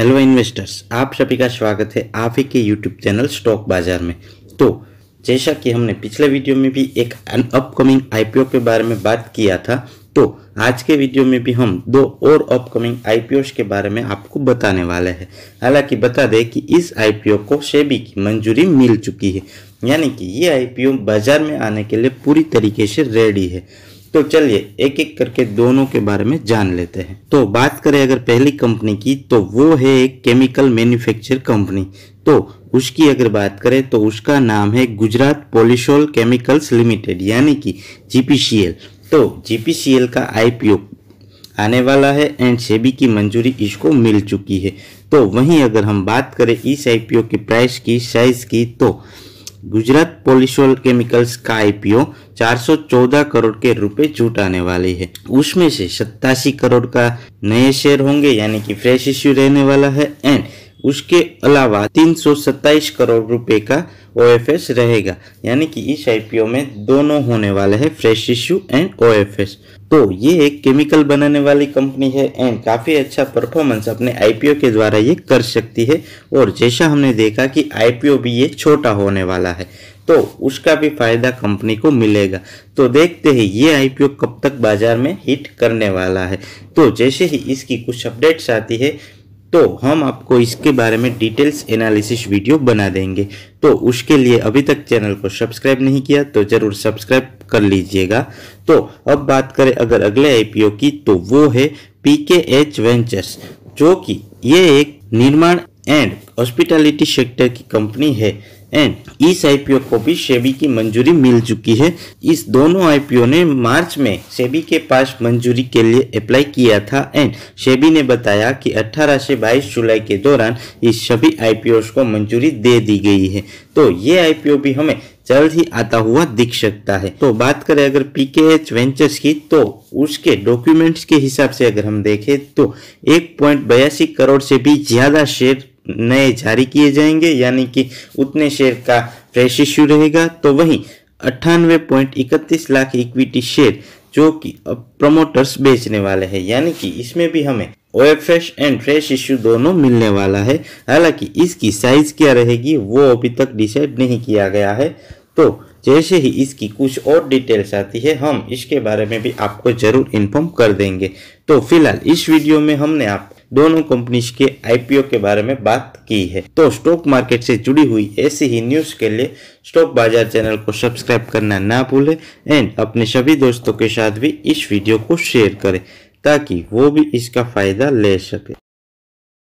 hello investors आप सभी का स्वागत है आप ही के यूट्यूब चैनल स्टॉक बाजार में तो जैसा कि हमने पिछले वीडियो में भी एक अपकमिंग आईपीओ के बारे में बात किया था तो आज के वीडियो में भी हम दो और अपकमिंग आईपीओस के बारे में आपको बताने वाले हैं हालांकि बता दें कि इस आईपीओ को सेबी की मंजूरी मिल चुकी है यानी कि ये आईपीओ बाजार में आने के लिए पूरी तरीके से रेडी है तो चलिए एक एक करके दोनों के बारे में जान लेते हैं तो बात करें अगर पहली कंपनी की तो वो है एक केमिकल मैन्युफैक्चर कंपनी तो उसकी अगर बात करें तो उसका नाम है गुजरात पोलिशोल केमिकल्स लिमिटेड यानी कि जीपीसीएल तो जीपीसीएल का आईपीओ आने वाला है एंड सेबी की मंजूरी इसको मिल चुकी है तो वहीं अगर हम बात करें इस आईपीओ की प्राइस की साइज की तो गुजरात पोलिसोल केमिकल्स का आईपीओ 414 करोड़ के रुपए जुटाने वाली है उसमें से सत्तासी करोड़ का नए शेयर होंगे यानी कि फ्रेश इश्यू रहने वाला है एंड उसके अलावा तीन करोड़ रुपए का ओ रहेगा यानी कि इस आई में दोनों होने वाले हैं फ्रेश इश्यू एंड ओ तो ये एक केमिकल बनाने वाली कंपनी है एंड काफ़ी अच्छा परफॉर्मेंस अपने आई के द्वारा ये कर सकती है और जैसा हमने देखा कि आईपीओ भी ये छोटा होने वाला है तो उसका भी फायदा कंपनी को मिलेगा तो देखते हैं ये आईपीओ कब तक बाजार में हिट करने वाला है तो जैसे ही इसकी कुछ अपडेट्स आती है तो हम आपको इसके बारे में डिटेल्स एनालिसिस वीडियो बना देंगे तो उसके लिए अभी तक चैनल को सब्सक्राइब नहीं किया तो ज़रूर सब्सक्राइब कर लीजिएगा तो अब बात करें अगर अगले आईपीओ की तो वो है पी के एच वेंचर्स जो कि ये एक निर्माण एंड हॉस्पिटैलिटी सेक्टर की कंपनी है एंड इस आईपीओ को भी सेबी की मंजूरी मिल चुकी है इस दोनों आईपीओ ने मार्च में सेबी के पास मंजूरी के लिए अप्लाई किया था एंड सेबी ने बताया कि 18 से 22 जुलाई के दौरान इस सभी आईपीओ को मंजूरी दे दी गई है तो ये आईपीओ भी हमें जल्द ही आता हुआ दिख सकता है तो बात करें अगर पीकेएच वेंचर्स की तो उसके डॉक्यूमेंट्स के हिसाब से अगर हम देखें तो एक पॉइंट बयासी करोड़ से भी ज्यादा शेयर नए जारी किए जाएंगे यानी कि उतने शेयर का फ्रेश इश्यू रहेगा तो वहीं अट्ठानवे पॉइंट इकतीस लाख इक्विटी शेयर जो कि अब प्रमोटर्स बेचने वाले हैं यानी कि इसमें भी हमें ओ एंड फ्रेश इश्यू दोनों मिलने वाला है हालांकि इसकी साइज क्या रहेगी वो अभी तक डिसाइड नहीं किया गया है तो जैसे ही इसकी कुछ और डिटेल्स आती है हम इसके बारे में भी आपको ज़रूर इन्फॉर्म कर देंगे तो फिलहाल इस वीडियो में हमने आप दोनों कंपनीज के आईपीओ के बारे में बात की है तो स्टॉक मार्केट से जुड़ी हुई ऐसी ही न्यूज के लिए स्टॉक बाजार चैनल को सब्सक्राइब करना ना भूले एंड अपने सभी दोस्तों के साथ भी इस वीडियो को शेयर करें ताकि वो भी इसका फायदा ले सके